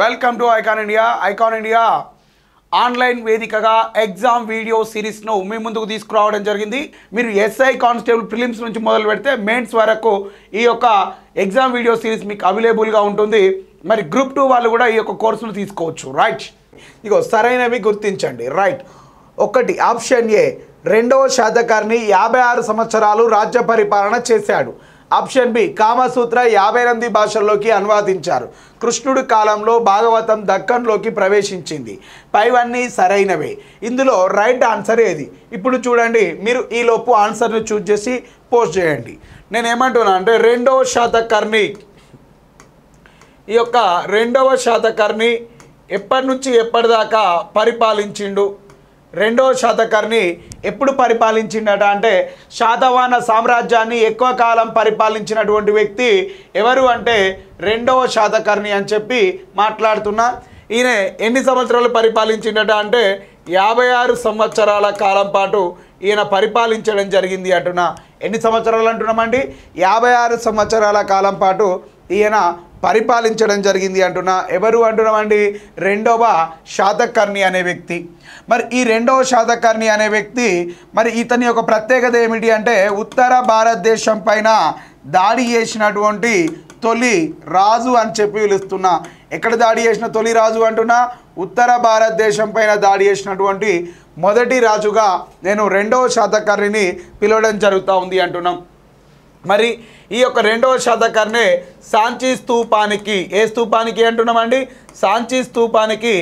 welcome to icon India icon India online వేదికగా exam video సిరీస్ను మీ ముందుకు తీసుకురావడం జరిగింది మీరు ఎస్ఐ కానిస్టేబుల్ ఫిలిమ్స్ నుంచి మొదలు పెడితే మెయిన్స్ వరకు ఈ యొక్క ఎగ్జామ్ వీడియో సిరీస్ మీకు అవైలబుల్గా ఉంటుంది మరి గ్రూప్ టూ వాళ్ళు కూడా ఈ యొక్క కోర్సును తీసుకోవచ్చు రైట్ ఇగో సరైనవి గుర్తించండి రైట్ ఒకటి ఆప్షన్ ఏ రెండవ శాతకారిని యాభై ఆరు సంవత్సరాలు రాజ్య పరిపాలన చేశాడు ఆప్షన్ బి కామసూత్ర యాభై ఎనిమిది భాషల్లోకి అనువాదించారు కృష్ణుడి కాలంలో భాగవతం దక్కన్లోకి ప్రవేశించింది పైవన్నీ సరైనవే ఇందులో రైట్ ఆన్సర్ ఏది ఇప్పుడు చూడండి మీరు ఈలోపు ఆన్సర్ను చూజ్ చేసి పోస్ట్ చేయండి నేను ఏమంటున్నా అంటే రెండవ శాతకర్ణి ఈ యొక్క రెండవ శాతకర్ణి ఎప్పటి నుంచి ఎప్పటిదాకా పరిపాలించిండు రెండవ శాతకర్ణి ఎప్పుడు పరిపాలించిండట అంటే శాతవాన సామ్రాజ్యాన్ని ఎక్కువ కాలం పరిపాలించినటువంటి వ్యక్తి ఎవరు అంటే రెండవ శాతకర్ణి అని చెప్పి మాట్లాడుతున్నా ఈయన ఎన్ని సంవత్సరాలు పరిపాలించిండట అంటే యాభై ఆరు సంవత్సరాల కాలం పాటు ఈయన పరిపాలించడం జరిగింది అంటున్నా ఎన్ని సంవత్సరాలు అంటున్నామండి యాభై ఆరు సంవత్సరాల కాలం పాటు ఈయన పరిపాలించడం జరిగింది అంటున్నా ఎవరు అంటున్నామండి రెండవ శాతకర్ణి అనే వ్యక్తి మరి ఈ రెండవ శాతకర్ణి అనే వ్యక్తి మరి ఇతని యొక్క ప్రత్యేకత ఏమిటి అంటే ఉత్తర భారతదేశం పైన దాడి చేసినటువంటి తొలి రాజు అని చెప్పి పిలుస్తున్నా ఎక్కడ దాడి చేసిన తొలి రాజు అంటున్నా ఉత్తర భారతదేశం పైన దాడి చేసినటువంటి మొదటి రాజుగా నేను రెండవ శాతకర్ణిని పిలవడం జరుగుతూ ఉంది అంటున్నాం మరి ఈ యొక్క రెండవ శతకర్నే సాంచి స్తూపానికి ఏ స్తూపానికి అంటున్నామండి సాంచి స్తూపానికి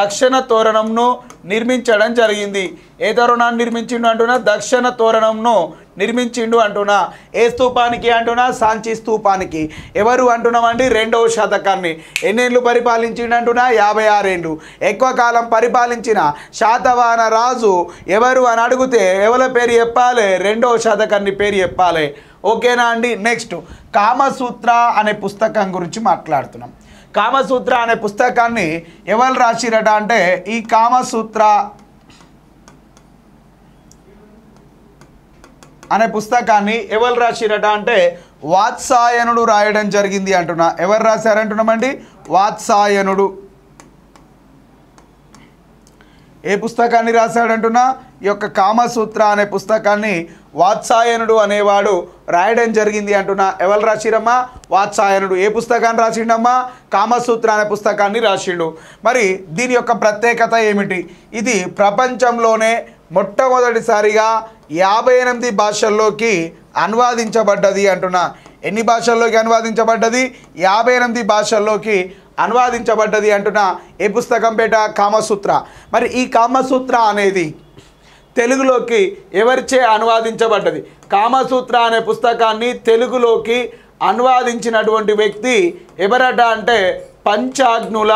దక్షిణ తోరణంను నిర్మించడం జరిగింది ఏ తోరణాన్ని నిర్మించిండు అంటున్నా దక్షిణ తోరణంను నిర్మించిండు అంటున్నా ఏ స్తూపానికి అంటున్నా సాంచి స్తూపానికి ఎవరు అంటున్నామండి రెండవ శతకాన్ని ఎన్నేళ్ళు పరిపాలించిండు అంటున్నా యాభై ఆరేళ్ళు ఎక్కువ కాలం పరిపాలించిన శాతవాన రాజు ఎవరు అని అడిగితే ఎవరి పేరు చెప్పాలి రెండవ శతకాన్ని పేరు చెప్పాలి ఓకేనా అండి నెక్స్ట్ కామసూత్ర అనే పుస్తకం గురించి మాట్లాడుతున్నాం కామసూత్ర అనే పుస్తకాన్ని ఎవరు రాసిరట అంటే ఈ కామసూత్ర అనే పుస్తకాన్ని ఎవరు రాసిరట అంటే వాత్సాయనుడు రాయడం జరిగింది అంటున్నా ఎవరు రాశారంటున్నామండి వాత్సాయనుడు ఏ పుస్తకాన్ని రాశాడంటున్నా ఈ యొక్క కామసూత్ర అనే పుస్తకాన్ని వాత్సాయనుడు అనేవాడు రాయడం జరిగింది అంటున్నా ఎవరు రాసిరమ్మా వాత్సాయనుడు ఏ పుస్తకాన్ని రాసిండమ్మా కామసూత్ర అనే పుస్తకాన్ని రాసిండు మరి దీని యొక్క ప్రత్యేకత ఏమిటి ఇది ప్రపంచంలోనే మొట్టమొదటిసారిగా యాభై ఎనిమిది భాషల్లోకి అనువాదించబడ్డది అంటున్నా ఎన్ని భాషల్లోకి అనువాదించబడ్డది యాభై ఎనిమిది భాషల్లోకి అనువాదించబడ్డది అంటున్న ఏ పుస్తకం పేట కామసూత్ర మరి ఈ కామసూత్ర అనేది తెలుగులోకి ఎవరిచే అనువాదించబడ్డది కామసూత్ర అనే పుస్తకాన్ని తెలుగులోకి అనువాదించినటువంటి వ్యక్తి ఎవరట అంటే పంచాగ్నుల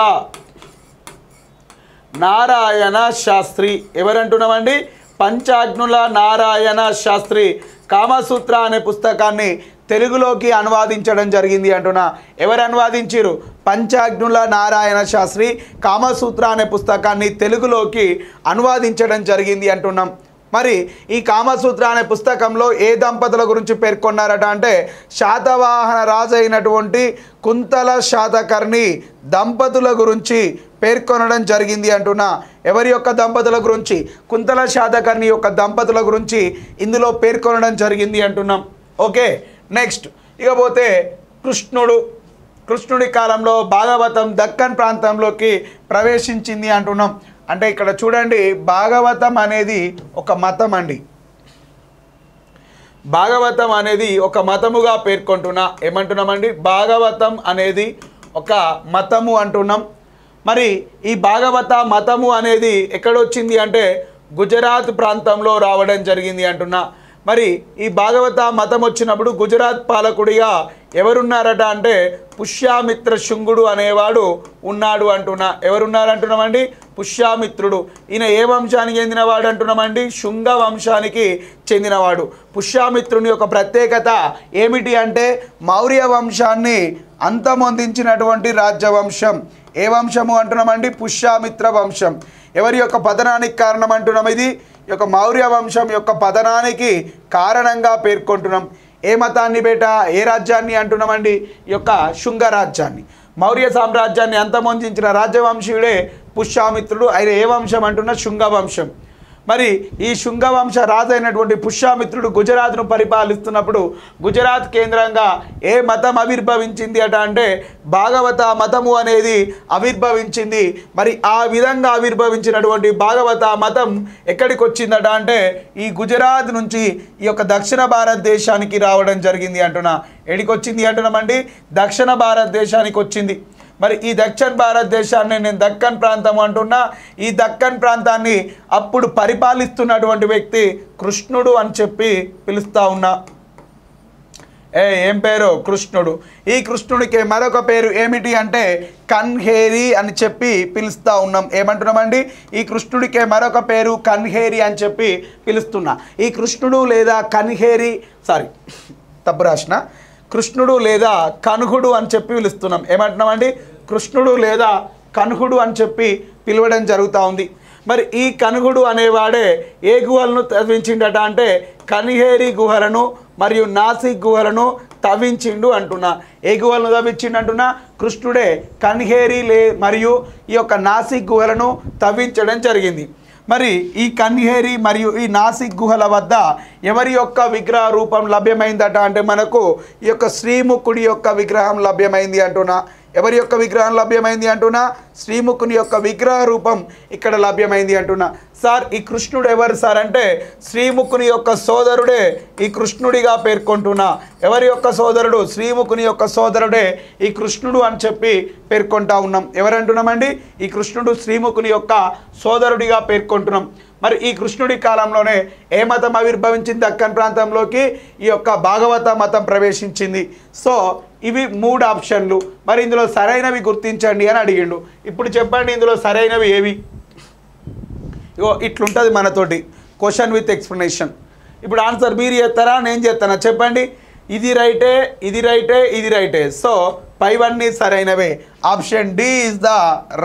నారాయణ శాస్త్రి ఎవరంటున్నామండి పంచాగ్నుల నారాయణ శాస్త్రి కామసూత్ర అనే పుస్తకాన్ని తెలుగులోకి అనువాదించడం జరిగింది అంటున్నా ఎవరు అనువాదించారు పంచాగ్నుల నారాయణ శాస్త్రి కామసూత్ర అనే పుస్తకాన్ని తెలుగులోకి అనువాదించడం జరిగింది అంటున్నాం మరి ఈ కామసూత్ర అనే పుస్తకంలో ఏ దంపతుల గురించి పేర్కొన్నారట అంటే శాతవాహన రాజు అయినటువంటి కుంతల శాతకర్ణి దంపతుల గురించి పేర్కొనడం జరిగింది అంటున్నా ఎవరి యొక్క దంపతుల గురించి కుంతల శాతకర్ణి యొక్క దంపతుల గురించి ఇందులో పేర్కొనడం జరిగింది అంటున్నాం ఓకే నెక్స్ట్ ఇకపోతే కృష్ణుడు కృష్ణుడి కాలంలో భాగవతం దక్కన్ ప్రాంతంలోకి ప్రవేశించింది అంటున్నాం అంటే ఇక్కడ చూడండి భాగవతం అనేది ఒక మతం అండి భాగవతం అనేది ఒక మతముగా పేర్కొంటున్నా ఏమంటున్నామండి భాగవతం అనేది ఒక మతము అంటున్నాం మరి ఈ భాగవత మతము అనేది ఎక్కడొచ్చింది అంటే గుజరాత్ ప్రాంతంలో రావడం జరిగింది అంటున్నా మరి ఈ భాగవత మతం వచ్చినప్పుడు గుజరాత్ పాలకుడిగా ఎవరున్నారట అంటే పుష్యామిత్ర శృంగుడు అనేవాడు ఉన్నాడు అంటున్నా ఎవరున్నారు అంటున్నామండి పుష్యామిత్రుడు ఈయన ఏ వంశానికి చెందినవాడు అంటున్నామండి శృంగ వంశానికి చెందినవాడు పుష్యామిత్రుని యొక్క ప్రత్యేకత ఏమిటి అంటే మౌర్య వంశాన్ని అంతమొందించినటువంటి రాజ్యవంశం ఏ వంశము అంటున్నామండి పుష్యామిత్ర వంశం ఎవరి యొక్క పతనానికి కారణం అంటున్నాం ఇది ఈ యొక్క మౌర్య వంశం యొక్క పతనానికి కారణంగా పేర్కొంటున్నాం ఏ మతాన్ని బేట ఏ రాజ్యాన్ని అంటున్నామండి ఈ యొక్క శృంగ రాజ్యాన్ని మౌర్య సామ్రాజ్యాన్ని అంతమొందించిన రాజవంశీయుడే పుష్యామిత్రుడు ఆయన ఏ వంశం అంటున్న శృంగ వంశం మరి ఈ శృంగవంశ రాజు అయినటువంటి పుష్యామిత్రుడు గుజరాత్ను పరిపాలిస్తున్నప్పుడు గుజరాత్ కేంద్రంగా ఏ మతం ఆవిర్భవించింది అట అంటే భాగవత మతము అనేది ఆవిర్భవించింది మరి ఆ విధంగా ఆవిర్భవించినటువంటి భాగవత మతం ఎక్కడికి వచ్చిందట అంటే ఈ గుజరాత్ నుంచి ఈ యొక్క దక్షిణ భారతదేశానికి రావడం జరిగింది అంటున్నా ఎడికొచ్చింది అంటున్నామండి దక్షిణ భారతదేశానికి వచ్చింది మరి ఈ దక్షిణ భారతదేశాన్ని నేను దక్కన్ ప్రాంతం అంటున్నా ఈ దక్కన్ ప్రాంతాన్ని అప్పుడు పరిపాలిస్తున్నటువంటి వ్యక్తి కృష్ణుడు అని చెప్పి పిలుస్తూ ఉన్నా ఏ ఏం పేరు కృష్ణుడు ఈ కృష్ణుడికి మరొక పేరు ఏమిటి అంటే కన్హేరి అని చెప్పి పిలుస్తూ ఉన్నాం ఏమంటున్నామండి ఈ కృష్ణుడికి మరొక పేరు కన్హేరి అని చెప్పి పిలుస్తున్నా ఈ కృష్ణుడు లేదా కన్హేరి సారీ తప్పు రాసిన కృష్ణుడు లేదా కనుహుడు అని చెప్పి పిలుస్తున్నాం ఏమంటున్నామండి కృష్ణుడు లేదా కనుహుడు అని చెప్పి పిలవడం జరుగుతూ ఉంది మరి ఈ కనుగుడు అనేవాడే ఏ గుహలను తవ్వించిండట అంటే కనిహేరి గుహలను మరియు నాసిక్ గుహలను తవ్వించిండు అంటున్నా ఏ గుహలను తవ్వించిండు అంటున్నా కృష్ణుడే కన్హేరి లే మరియు ఈ యొక్క నాసిక్ గుహలను తవ్వించడం జరిగింది మరి ఈ కన్హేరి మరియు ఈ నాసిక్ గుహల వద్ద ఎవరి యొక్క విగ్రహ రూపం లభ్యమైందట అంటే మనకు ఈ యొక్క శ్రీముఖుడి యొక్క విగ్రహం లభ్యమైంది అంటున్నా ఎవరి యొక్క విగ్రహం లభ్యమైంది అంటున్నా శ్రీముఖుని యొక్క విగ్రహ రూపం ఇక్కడ లభ్యమైంది అంటున్నా సార్ ఈ కృష్ణుడు ఎవరు సార్ అంటే శ్రీముఖుని యొక్క సోదరుడే ఈ కృష్ణుడిగా పేర్కొంటున్నా ఎవరి యొక్క సోదరుడు శ్రీముఖుని యొక్క సోదరుడే ఈ కృష్ణుడు అని చెప్పి పేర్కొంటా ఉన్నాం ఎవరంటున్నామండి ఈ కృష్ణుడు శ్రీముఖుని యొక్క సోదరుడిగా పేర్కొంటున్నాం మరి ఈ కృష్ణుడి కాలంలోనే ఏ మతం ఆవిర్భవించింది దక్కన్ ప్రాంతంలోకి ఈ యొక్క భాగవత మతం ప్రవేశించింది సో ఇవి మూడు ఆప్షన్లు మరి ఇందులో సరైనవి గుర్తించండి అని అడిగిండు ఇప్పుడు చెప్పండి ఇందులో సరైనవి ఏవి ఇగో ఇట్లుంటుంది మనతోటి క్వశ్చన్ విత్ ఎక్స్ప్లెనేషన్ ఇప్పుడు ఆన్సర్ మీరు చేస్తారా నేను చేస్తానా చెప్పండి ఇది రైటే ఇది రైటే ఇది రైటే సో పై పైవన్నీ సరైనవే option D is the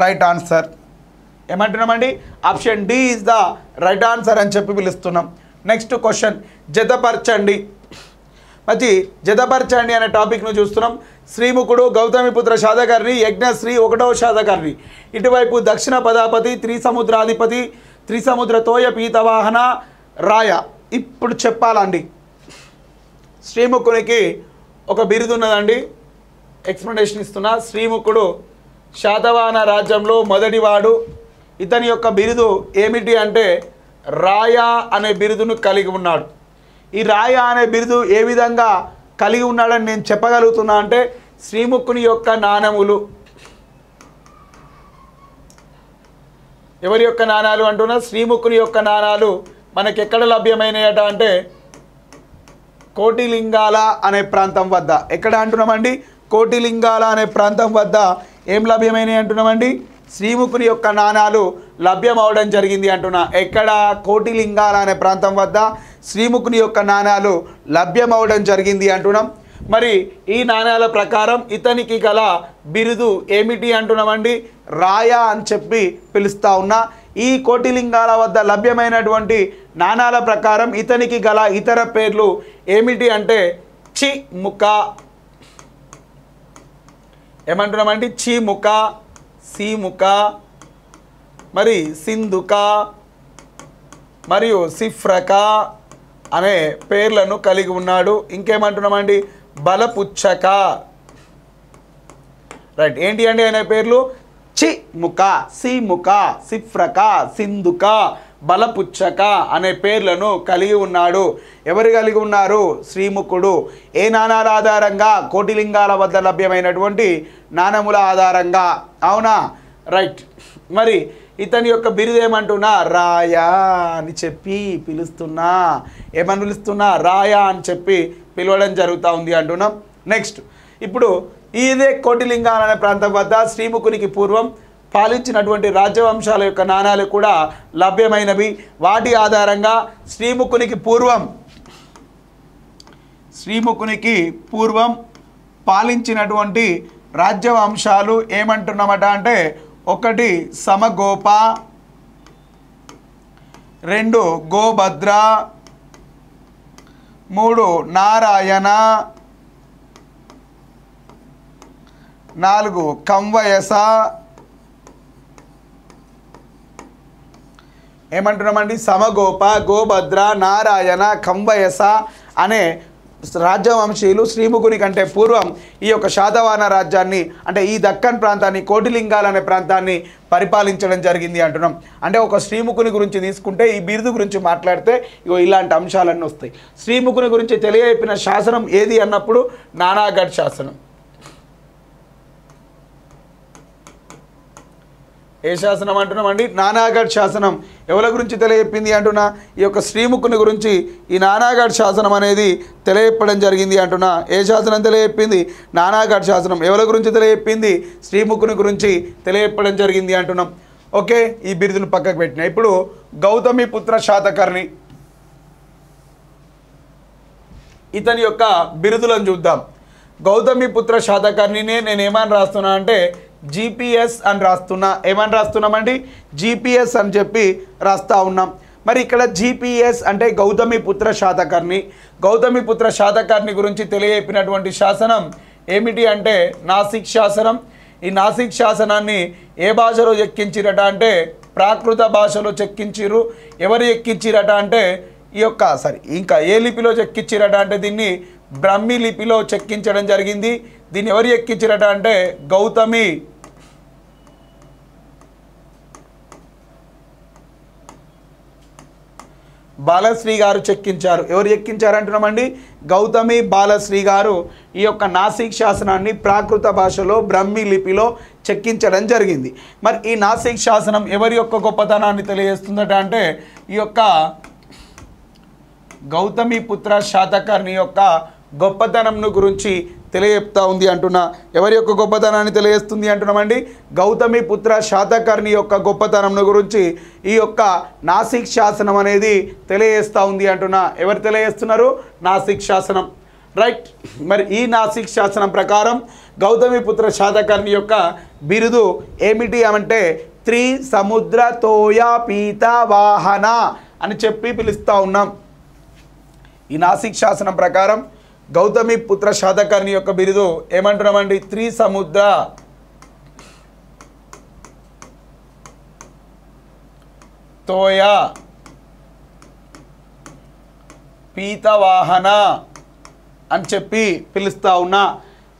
right answer ఏమంటున్నామండి option D is the right answer అని చెప్పి పిలుస్తున్నాం నెక్స్ట్ క్వశ్చన్ జతపరచండి అతి జతపరచండి అనే టాపిక్ను చూస్తున్నాం శ్రీముఖుడు గౌతమిపుత్ర శాదగారిని యజ్ఞశ్రీ ఒకటవ శాదగారిని ఇటువైపు దక్షిణ పదాపతి త్రిసముద్రాధిపతి త్రిసముద్ర తోయ పీతవాహన రాయ ఇప్పుడు చెప్పాలండి శ్రీముఖునికి ఒక బిరుదు ఉన్నదండి ఎక్స్ప్లెనేషన్ ఇస్తున్నా శ్రీముఖుడు శాతవాహన రాజ్యంలో మొదటివాడు ఇతని యొక్క బిరుదు ఏమిటి అంటే రాయా అనే బిరుదును కలిగి ఉన్నాడు ఈ రాయ అనే బిరుదు ఏ విధంగా కలిగి ఉన్నాడని నేను చెప్పగలుగుతున్నా అంటే శ్రీముఖుని యొక్క నాణములు ఎవరి యొక్క నాణాలు అంటున్నా శ్రీముఖుని యొక్క నాణాలు మనకి ఎక్కడ లభ్యమైనట అంటే కోటిలింగాల అనే ప్రాంతం వద్ద ఎక్కడ అంటున్నామండి కోటిలింగాల అనే ప్రాంతం వద్ద ఏం లభ్యమైనవి అంటున్నామండి శ్రీముఖుని యొక్క నాణాలు లభ్యమవడం జరిగింది అంటున్నా ఎక్కడ కోటిలింగాల అనే ప్రాంతం వద్ద శ్రీముఖుని యొక్క నాణాలు లభ్యమవడం జరిగింది అంటున్నాం మరి ఈ నాణాల ప్రకారం ఇతనికి గల బిరుదు ఏమిటి అంటున్నామండి రాయా అని చెప్పి పిలుస్తూ ఉన్నా ఈ కోటిలింగాల వద్ద లభ్యమైనటువంటి నాణాల ప్రకారం ఇతనికి గల ఇతర పేర్లు ఏమిటి అంటే చి ముఖ ఏమంటున్నామండి చి ముఖ సీముక మరి సింధుక మరియు సిఫ్రక అనే పేర్లను కలిగి ఉన్నాడు ఇంకేమంటున్నామండి బలపుచ్చక రైట్ ఏంటి అండి అనే పేర్లు చిముక సిముక సిఫ్రక సింధుక బలపుచ్చక అనే పేర్లను కలిగి ఉన్నాడు ఎవరు కలిగి ఉన్నారు శ్రీముఖుడు ఏ నాణాల ఆధారంగా కోటిలింగాల వద్ద లభ్యమైనటువంటి నాణముల ఆధారంగా అవునా రైట్ మరి ఇతని యొక్క బిరుదేమంటున్నా రాయా అని చెప్పి పిలుస్తున్నా ఏమని పిలుస్తున్నా రాయా అని చెప్పి పిలవడం జరుగుతూ ఉంది అంటున్నాం నెక్స్ట్ ఇప్పుడు ఇదే కోటిలింగాల అనే ప్రాంతం వద్ద శ్రీముఖునికి పూర్వం పాలించినటువంటి రాజ్యవంశాల యొక్క నాణాలు కూడా లభ్యమైనవి వాటి ఆధారంగా శ్రీముఖునికి పూర్వం శ్రీముఖునికి పూర్వం పాలించినటువంటి రాజ్యవంశాలు ఏమంటున్నామట అంటే ఒకటి సమగోప రెండు గోభద్ర మూడు నారాయణ నాలుగు కంవయస ఏమంటున్నామండి సమగోప గోభద్ర నారాయణ కంబయస అనే రాజవంశీయులు శ్రీముఖుని కంటే పూర్వం ఈ యొక్క శాతవాహన రాజ్యాన్ని అంటే ఈ దక్కన్ ప్రాంతాన్ని కోటిలింగాలు అనే ప్రాంతాన్ని పరిపాలించడం జరిగింది అంటున్నాం అంటే ఒక శ్రీముఖుని గురించి తీసుకుంటే ఈ బిరుదు గురించి మాట్లాడితే ఇగో ఇలాంటి అంశాలన్నీ వస్తాయి శ్రీముఖుని గురించి తెలియజెప్పిన శాసనం ఏది అన్నప్పుడు నానాగఢ్ శాసనం ఏ శాసనం అంటున్నామండి నానాగఢ్ శాసనం ఎవరి గురించి తెలియజెప్పింది అంటున్నా ఈ యొక్క శ్రీముఖుని గురించి ఈ నానాగఢ్ శాసనం అనేది తెలియజెప్పడం జరిగింది అంటున్నా ఏ శాసనం తెలియజెప్పింది నానాగఢ్ శాసనం ఎవరి గురించి తెలియజెప్పింది శ్రీముఖుని గురించి తెలియజెప్పడం జరిగింది అంటున్నాం ఓకే ఈ బిరుదును పక్కకు పెట్టిన ఇప్పుడు గౌతమి పుత్ర శాతకర్ణి ఇతని యొక్క బిరుదులను చూద్దాం గౌతమి పుత్ర శాతకర్ణినే నేనేమని రాస్తున్నా అంటే జీపీఎస్ అని రాస్తున్నా ఏమని రాస్తున్నామండి జీపీఎస్ అని చెప్పి రాస్తూ ఉన్నాం మరి ఇక్కడ జిపిఎస్ అంటే గౌతమి పుత్ర శాతకర్ణి గౌతమి పుత్ర శాతకర్ణి గురించి తెలియజెప్పినటువంటి శాసనం ఏమిటి అంటే నాసిక్ శాసనం ఈ నాసిక్ శాసనాన్ని ఏ భాషలో ఎక్కించిరట అంటే ప్రాకృత భాషలో చెక్కించిరు ఎవరు ఎక్కించిరట అంటే ఈ యొక్క సారీ ఇంకా ఏ లిపిలో చెక్కించిరట అంటే దీన్ని బ్రహ్మి లిపిలో చెక్కించడం జరిగింది దీన్ని ఎవరు ఎక్కించిరట అంటే గౌతమి బాలశ్రీ గారు చెక్కించారు ఎవరు ఎక్కించారు అంటున్నామండి గౌతమి బాలశ్రీ గారు ఈ యొక్క నాసిక్ శాసనాన్ని ప్రాకృత భాషలో బ్రహ్మీ లిపిలో చెక్కించడం జరిగింది మరి ఈ నాసిక్ శాసనం ఎవరి యొక్క గొప్పతనాన్ని తెలియజేస్తుందట అంటే ఈ యొక్క గౌతమి పుత్ర శాతకర్ణి యొక్క గొప్పతనంను గురించి తెలియజెప్తా ఉంది అంటున్నా ఎవరి యొక్క గొప్పతనాన్ని తెలియజేస్తుంది అంటున్నామండి గౌతమి పుత్ర శాతకర్ణి యొక్క గొప్పతనం గురించి ఈ యొక్క నాసిక్ శాసనం అనేది తెలియజేస్తూ ఉంది అంటున్నా ఎవరు తెలియజేస్తున్నారు నాసిక్ శాసనం రైట్ మరి ఈ నాసిక్ శాసనం ప్రకారం గౌతమి పుత్ర శాతకర్ణి యొక్క బిరుదు ఏమిటి అంటే త్రి సముద్ర తోయ పీత వాహన అని చెప్పి పిలుస్తూ ఉన్నాం ఈ నాసిక్ శాసనం ప్రకారం గౌతమి పుత్ర శాతకర్ణి యొక్క బిరుదు ఏమంటున్నామండి త్రి సముద్ర తోయ పీతవాహన అని చెప్పి పిలుస్తా ఉన్నా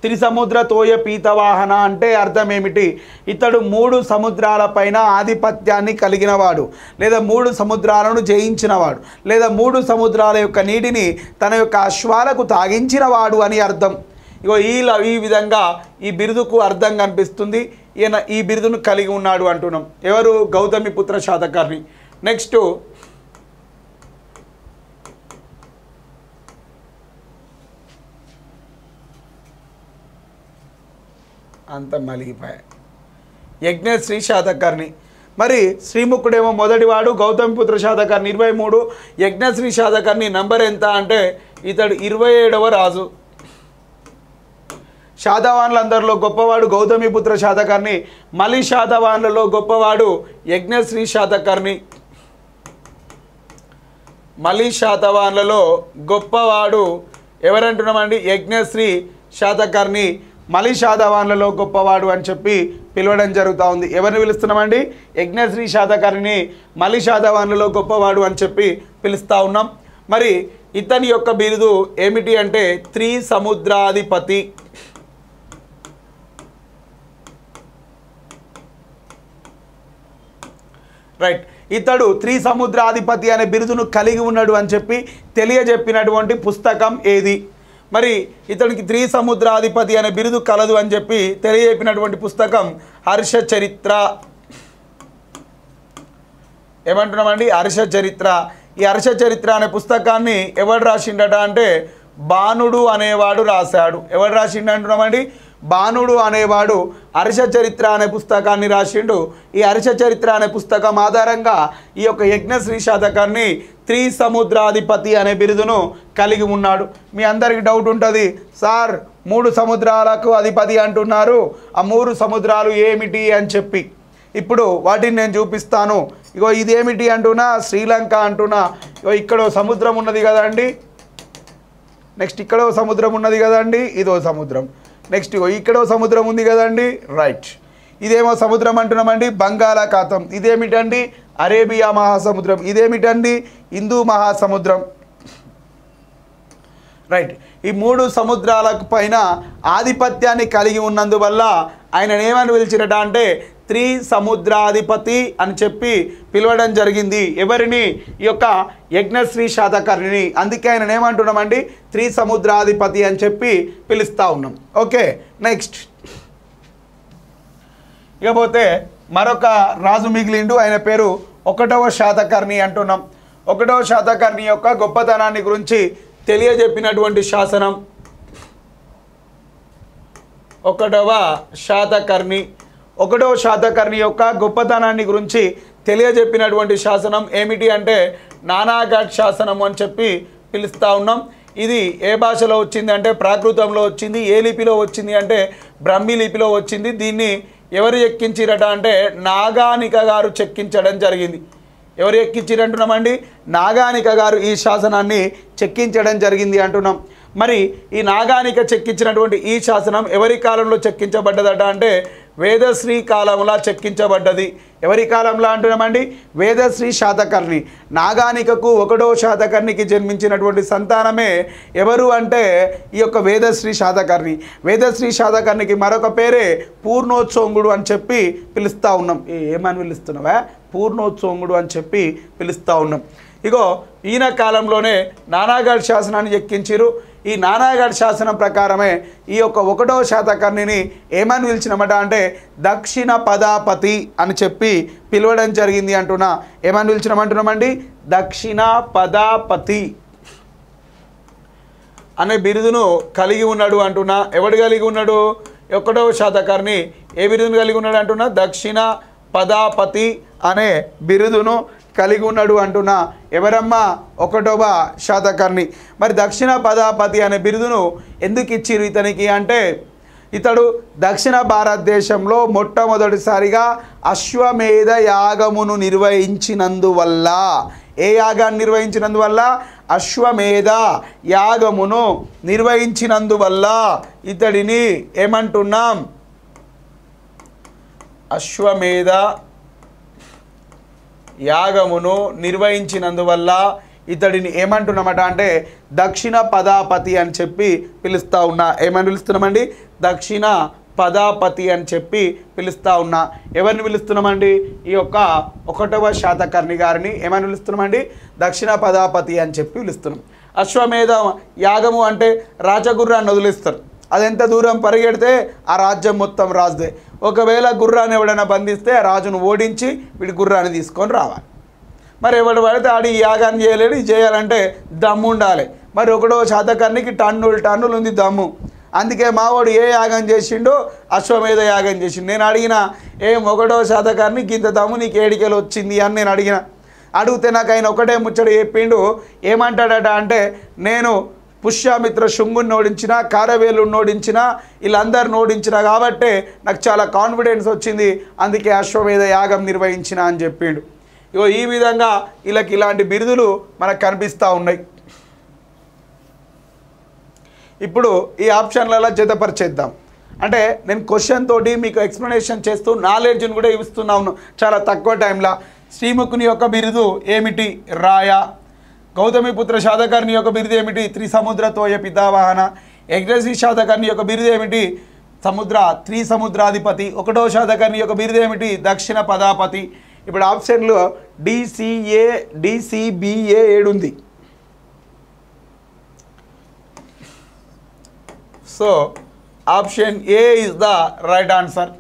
త్రిసముద్ర తోయ పీతవాహన అంటే అర్థం ఏమిటి ఇతడు మూడు సముద్రాలపైన ఆధిపత్యాన్ని కలిగినవాడు లేదా మూడు సముద్రాలను జయించినవాడు లేదా మూడు సముద్రాల యొక్క నీటిని తన యొక్క అశ్వాలకు తాగించినవాడు అని అర్థం ఇగో ఈ ఈ విధంగా ఈ బిరుదుకు అర్థం కనిపిస్తుంది ఈయన ఈ బిరుదును కలిగి ఉన్నాడు అంటున్నాం ఎవరు గౌతమి పుత్ర శాతకర్ణి నెక్స్ట్ అంత మలిగిపోయాయి యజ్ఞ శ్రీ శాతకర్ణి మరి శ్రీముఖుడేమో మొదటివాడు గౌతమిపుత్ర శాతకర్ణి ఇరవై మూడు యజ్ఞశ్రీ శాతకర్ణి నంబర్ ఎంత అంటే ఇతడు ఇరవై ఏడవ రాజు శాతవాన్లందరిలో గొప్పవాడు గౌతమిపుత్ర శాతకర్ణి మలి శాతవాన్లలో గొప్పవాడు యజ్ఞశ్రీ శాతకర్ణి మలి శాతవాన్లలో గొప్పవాడు ఎవరంటున్నామండి యజ్ఞశ్రీ శాతకర్ణి మలిషా ధవాన్లలో గొప్పవాడు అని చెప్పి పిలవడం జరుగుతూ ఉంది ఎవరిని పిలుస్తున్నామండి యజ్ఞశ్రీ శాతకారిని మలిషా ధవాన్లలో గొప్పవాడు అని చెప్పి పిలుస్తూ ఉన్నాం మరి ఇతని యొక్క బిరుదు ఏమిటి అంటే త్రి సముద్రాధిపతి రైట్ ఇతడు త్రి సముద్రాధిపతి అనే బిరుదును కలిగి ఉన్నాడు అని చెప్పి తెలియజెప్పినటువంటి పుస్తకం ఏది మరి ఇతనికి త్రీ సముద్రాధిపతి అనే బిరుదు కలదు అని చెప్పి తెలియజెప్పినటువంటి పుస్తకం హర్ష చరిత్ర ఏమంటున్నామండి హర్ష చరిత్ర ఈ హర్ష చరిత్ర అనే పుస్తకాన్ని ఎవడు రాసిండట అంటే బాణుడు అనేవాడు రాశాడు ఎవడు రాసిండ అంటున్నామండి బాణుడు అనేవాడు అరిష చరిత్ర అనే పుస్తకాన్ని రాసిండు ఈ అరిష చరిత్ర అనే పుస్తకం ఆధారంగా ఈ యొక్క యజ్ఞశ్రీ శతకాన్ని త్రి సముద్రాధిపతి అనే బిరుదును కలిగి ఉన్నాడు మీ అందరికి డౌట్ ఉంటుంది సార్ మూడు సముద్రాలకు అధిపతి అంటున్నారు ఆ మూడు సముద్రాలు ఏమిటి అని చెప్పి ఇప్పుడు వాటిని నేను చూపిస్తాను ఇగో ఇదేమిటి అంటున్నా శ్రీలంక అంటున్నా ఇగో ఇక్కడ సముద్రం ఉన్నది కదండి నెక్స్ట్ ఇక్కడ సముద్రం ఉన్నది కదండి ఇదో సముద్రం నెక్స్ట్ ఇక్కడో సముద్రం ఉంది కదండి రైట్ ఇదేమో సముద్రం అంటున్నామండి బంగాళాఖాతం ఇదేమిటండి అరేబియా మహాసముద్రం ఇదేమిటండి హిందూ మహాసముద్రం రైట్ ఈ మూడు సముద్రాలకు పైన ఆధిపత్యాన్ని కలిగి ఉన్నందువల్ల ఆయన ఏమని పిలిచినట అంటే త్రి సముద్రాధిపతి అని చెప్పి పిలవడం జరిగింది ఎవరిని ఈ యొక్క యజ్ఞశ్రీ శాతకర్ణిని అందుకే ఆయన ఏమంటున్నామండి త్రి సముద్రాధిపతి అని చెప్పి పిలుస్తూ ఉన్నాం ఓకే నెక్స్ట్ ఇకపోతే మరొక రాజు మిగిలిండు ఆయన పేరు ఒకటవ శాతకర్ణి అంటున్నాం ఒకటవ శాతకర్ణి యొక్క గొప్పతనాన్ని గురించి తెలియజెప్పినటువంటి శాసనం ఒకటవ శాతకర్ణి ఒకటవ శాతకర్ణి యొక్క గొప్పతనాన్ని గురించి తెలియజెప్పినటువంటి శాసనం ఏమిటి అంటే నానాఘాట్ శాసనం అని చెప్పి పిలుస్తూ ఉన్నాం ఇది ఏ భాషలో వచ్చింది అంటే ప్రాకృతంలో వచ్చింది ఏ లిపిలో వచ్చింది అంటే బ్రహ్మి లిపిలో వచ్చింది దీన్ని ఎవరు చెక్కించిరట అంటే నాగానిక గారు చెక్కించడం జరిగింది ఎవరు ఎక్కించిరు అంటున్నామండి నాగానిక గారు ఈ శాసనాన్ని చెక్కించడం జరిగింది అంటున్నాం మరి ఈ నాగానిక చెక్కించినటువంటి ఈ శాసనం ఎవరి కాలంలో చెక్కించబడ్డదట అంటే వేదశ్రీ కాలంలో చెక్కించబడ్డది ఎవరి కాలంలో అంటున్నామండి వేదశ్రీ శాతకర్ణి నాగానికకు ఒకటో శాతకర్ణికి జన్మించినటువంటి సంతానమే ఎవరు అంటే ఈ యొక్క వేదశ్రీ శాతకర్ణి వేదశ్రీ శాతకర్ణికి మరొక పేరే పూర్ణోత్సంగుడు అని చెప్పి పిలుస్తూ ఉన్నాం ఏమని పిలుస్తున్నావా పూర్ణోత్సవముడు అని చెప్పి పిలుస్తూ ఉన్నాం ఇగో ఈయన కాలంలోనే నానాగఢ్ శాసనాన్ని ఎక్కించారు ఈ నానాగఢ్ శాసనం ప్రకారమే ఈ యొక్క ఒకటో శాతకర్ణిని ఏమని పిలిచినమాట అంటే దక్షిణ పదాపతి అని చెప్పి పిలవడం జరిగింది అంటున్నా ఏమని పిలిచినమంటున్నామండి దక్షిణ పదాపతి అనే బిరుదును కలిగి ఉన్నాడు అంటున్నా ఎవడు కలిగి ఉన్నాడు ఒకటో శాతకర్ణి ఏ బిరుదును కలిగి ఉన్నాడు అంటున్నా దక్షిణ పదాపతి అనే బిరుదును కలిగి ఉన్నాడు అంటున్న ఎవరమ్మా ఒకటవ శాతకర్ణి మరి దక్షిణ పదాపతి అనే బిరుదును ఎందుకు ఇచ్చిరు ఇతనికి అంటే ఇతడు దక్షిణ భారతదేశంలో మొట్టమొదటిసారిగా అశ్వమేధ యాగమును నిర్వహించినందువల్ల ఏ యాగాన్ని నిర్వహించినందువల్ల అశ్వమేధ యాగమును నిర్వహించినందువల్ల ఇతడిని ఏమంటున్నాం అశ్వమేధ యాగమును నిర్వహించినందువల్ల ఇతడిని ఏమంటున్నామట అంటే దక్షిణ పదాపతి అని చెప్పి పిలుస్తూ ఉన్నా ఏమని పిలుస్తున్నామండి దక్షిణ పదాపతి అని చెప్పి పిలుస్తూ ఉన్నా ఎవరిని పిలుస్తున్నామండి ఈ యొక్క ఒకటవ శాతకర్ణి గారిని ఏమని పిలుస్తున్నామండి దక్షిణ పదాపతి అని చెప్పి పిలుస్తున్నాం అశ్వమేధ యాగము అంటే రాజగుర్రాన్ని వదిలిస్తారు అది ఎంత దూరం పరిగెడితే ఆ రాజ్యం మొత్తం రాజుదే ఒకవేళ గుర్రాన్ని ఎవడైనా బంధిస్తే ఆ రాజును ఓడించి వీడి గుర్రాన్ని తీసుకొని రావాలి మరి ఎవడు పడితే ఆడి యాగాన్ని చేయలేడు చేయాలంటే దమ్ము ఉండాలి మరి ఒకడో శాతకర్ణికి టన్నులు టన్నులు ఉంది దమ్ము అందుకే మావాడు ఏ యాగం చేసిండో అశ్వమేధ యాగం చేసిండు నేను అడిగిన ఏం ఒకటో శాతకానికి ఇంత దమ్ము నీకు ఏడికలు వచ్చింది అని నేను అడిగిన అడిగితే నాకు ఆయన ఒకటే ముచ్చట చెప్పిండు ఏమంటాడట అంటే నేను పుష్యామిత్ర శుంగుని ఓడించిన కారవేలు ఓడించిన వీళ్ళందరిని ఓడించిన కాబట్టే నాకు చాలా కాన్ఫిడెన్స్ వచ్చింది అందుకే అశ్వమేధ యాగం నిర్వహించిన అని చెప్పిండు ఇగో ఈ విధంగా వీళ్ళకి ఇలాంటి బిరుదులు మనకు కనిపిస్తూ ఉన్నాయి ఇప్పుడు ఈ ఆప్షన్లలో జతపరిచేద్దాం అంటే నేను క్వశ్చన్ తోటి మీకు ఎక్స్ప్లెనేషన్ చేస్తూ నాలెడ్జ్ని కూడా ఇస్తున్నాను చాలా తక్కువ టైంలో శ్రీముఖుని యొక్క బిరుదు ఏమిటి రాయ గౌతమి పుత్ర శాతకర్ణి యొక్క బిరుదు ఏమిటి తోయ పితావాహన యజ్ఞశ్రీ శాతకర్ణి యొక్క బిరుదు ఏమిటి సముద్ర త్రి సముద్రాధిపతి ఒకటో శాతకర్ణి యొక్క బిరుదు ఏమిటి దక్షిణ పదాపతి ఇప్పుడు ఆప్షన్లు డిసిఏ డిసిబిఏ ఏడుంది so option A is the right answer